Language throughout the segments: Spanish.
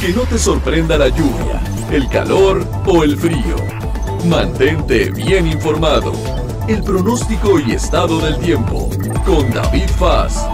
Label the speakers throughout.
Speaker 1: Que no te sorprenda la lluvia, el calor o el frío. Mantente bien informado. El pronóstico y estado del tiempo con David Faz.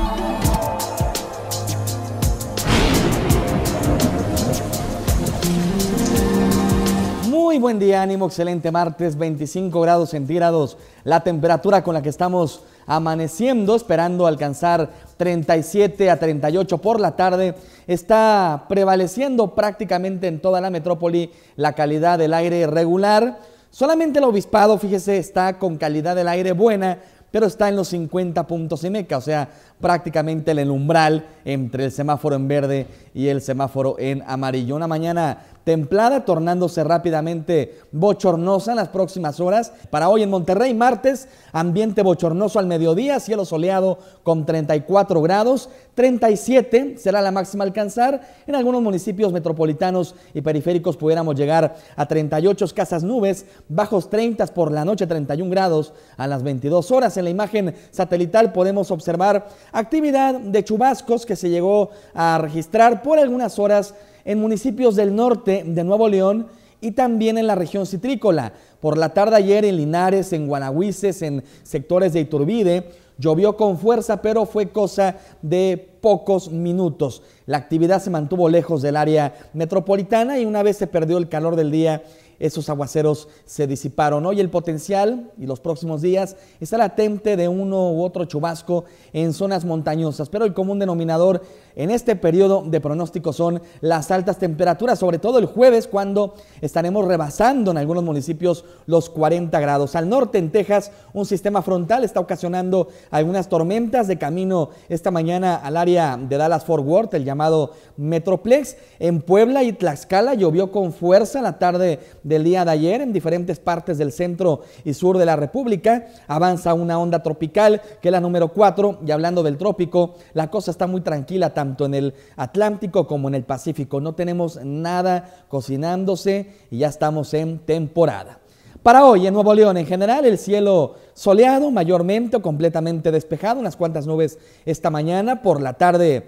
Speaker 1: Muy buen día, ánimo, excelente martes, 25 grados centígrados, la temperatura con la que estamos amaneciendo, esperando alcanzar 37 a 38 por la tarde, está prevaleciendo prácticamente en toda la metrópoli la calidad del aire regular. Solamente el obispado, fíjese, está con calidad del aire buena, pero está en los 50 puntos y meca, o sea, prácticamente en el umbral entre el semáforo en verde y el semáforo en amarillo. Una mañana templada, tornándose rápidamente bochornosa en las próximas horas. Para hoy en Monterrey, martes, ambiente bochornoso al mediodía, cielo soleado con 34 grados, 37 será la máxima alcanzar. En algunos municipios metropolitanos y periféricos pudiéramos llegar a 38 escasas nubes, bajos 30 por la noche, 31 grados a las 22 horas. En la imagen satelital podemos observar actividad de chubascos que se llegó a registrar por algunas horas en municipios del norte de Nuevo León y también en la región citrícola. Por la tarde ayer en Linares, en Guanahuises, en sectores de Iturbide, llovió con fuerza, pero fue cosa de pocos minutos. La actividad se mantuvo lejos del área metropolitana y una vez se perdió el calor del día, esos aguaceros se disiparon. Hoy el potencial y los próximos días está latente de uno u otro chubasco en zonas montañosas, pero el común denominador en este periodo de pronóstico son las altas temperaturas, sobre todo el jueves cuando estaremos rebasando en algunos municipios los 40 grados. Al norte en Texas un sistema frontal está ocasionando algunas tormentas de camino esta mañana al área de Dallas Fort Worth, el llamado Metroplex. En Puebla y Tlaxcala llovió con fuerza la tarde del día de ayer en diferentes partes del centro y sur de la República. Avanza una onda tropical que es la número 4 y hablando del trópico, la cosa está muy tranquila tanto en el Atlántico como en el Pacífico. No tenemos nada cocinándose y ya estamos en temporada. Para hoy en Nuevo León en general el cielo soleado mayormente o completamente despejado, unas cuantas nubes esta mañana, por la tarde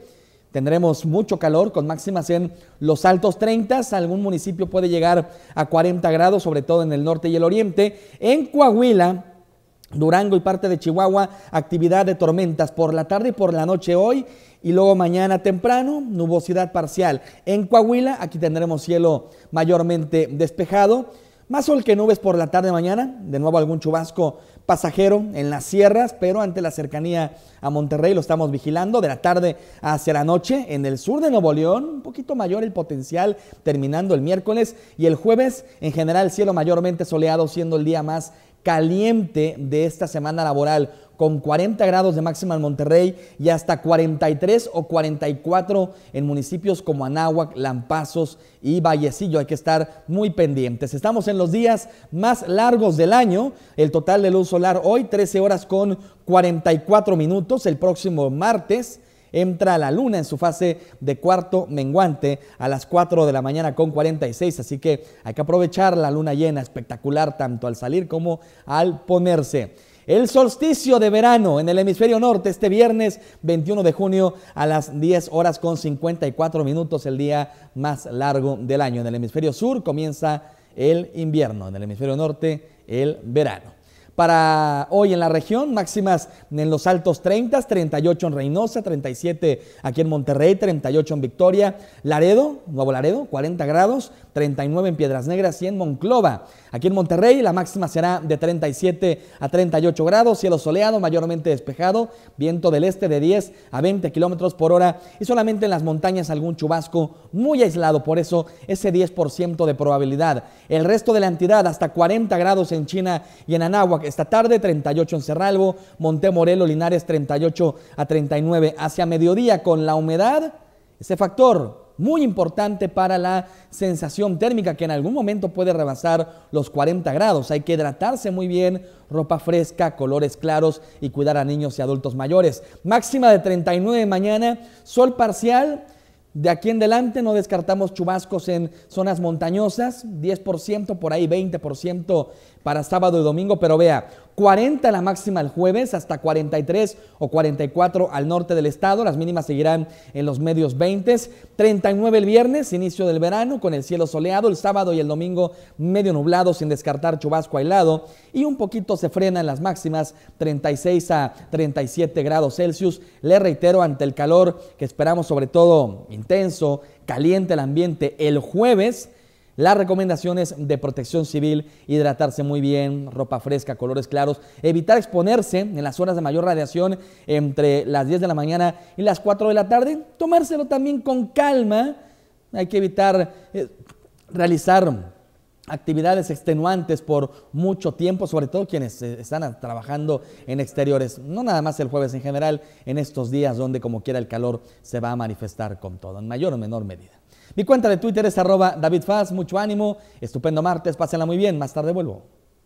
Speaker 1: Tendremos mucho calor con máximas en los altos 30. Algún municipio puede llegar a 40 grados, sobre todo en el norte y el oriente. En Coahuila, Durango y parte de Chihuahua, actividad de tormentas por la tarde y por la noche hoy y luego mañana temprano, nubosidad parcial. En Coahuila, aquí tendremos cielo mayormente despejado más sol que nubes por la tarde mañana, de nuevo algún chubasco pasajero en las sierras, pero ante la cercanía a Monterrey lo estamos vigilando de la tarde hacia la noche en el sur de Nuevo León, un poquito mayor el potencial terminando el miércoles y el jueves en general cielo mayormente soleado siendo el día más caliente de esta semana laboral, con 40 grados de máxima en Monterrey y hasta 43 o 44 en municipios como Anáhuac, Lampazos y Vallecillo. Hay que estar muy pendientes. Estamos en los días más largos del año. El total de luz solar hoy, 13 horas con 44 minutos. El próximo martes, entra la luna en su fase de cuarto menguante a las 4 de la mañana con 46, así que hay que aprovechar la luna llena, espectacular tanto al salir como al ponerse. El solsticio de verano en el hemisferio norte este viernes 21 de junio a las 10 horas con 54 minutos, el día más largo del año. En el hemisferio sur comienza el invierno, en el hemisferio norte el verano para hoy en la región, máximas en los altos 30, 38 en Reynosa, 37 aquí en Monterrey, 38 en Victoria, Laredo, Nuevo Laredo, 40 grados, 39 en Piedras Negras y en Monclova. Aquí en Monterrey la máxima será de 37 a 38 grados, cielo soleado, mayormente despejado, viento del este de 10 a 20 kilómetros por hora y solamente en las montañas algún chubasco muy aislado, por eso ese 10% de probabilidad. El resto de la entidad hasta 40 grados en China y en Anáhuac esta tarde, 38 en Cerralbo, Montemorelo, Linares 38 a 39 hacia mediodía con la humedad. Ese factor muy importante para la sensación térmica que en algún momento puede rebasar los 40 grados. Hay que hidratarse muy bien, ropa fresca, colores claros y cuidar a niños y adultos mayores. Máxima de 39 mañana, sol parcial de aquí en adelante no descartamos chubascos en zonas montañosas, 10% por ahí, 20% para sábado y domingo, pero vea, 40 la máxima el jueves, hasta 43 o 44 al norte del estado, las mínimas seguirán en los medios 20, 39 el viernes, inicio del verano, con el cielo soleado, el sábado y el domingo medio nublado, sin descartar chubasco aislado, y un poquito se frena en las máximas, 36 a 37 grados Celsius. Le reitero, ante el calor que esperamos sobre todo intenso, caliente el ambiente el jueves, las recomendaciones de protección civil, hidratarse muy bien, ropa fresca, colores claros, evitar exponerse en las horas de mayor radiación entre las 10 de la mañana y las 4 de la tarde, tomárselo también con calma, hay que evitar eh, realizar actividades extenuantes por mucho tiempo, sobre todo quienes eh, están trabajando en exteriores, no nada más el jueves en general, en estos días donde como quiera el calor se va a manifestar con todo, en mayor o menor medida. Mi cuenta de Twitter es arroba David Mucho ánimo. Estupendo martes. Pásenla muy bien. Más tarde vuelvo.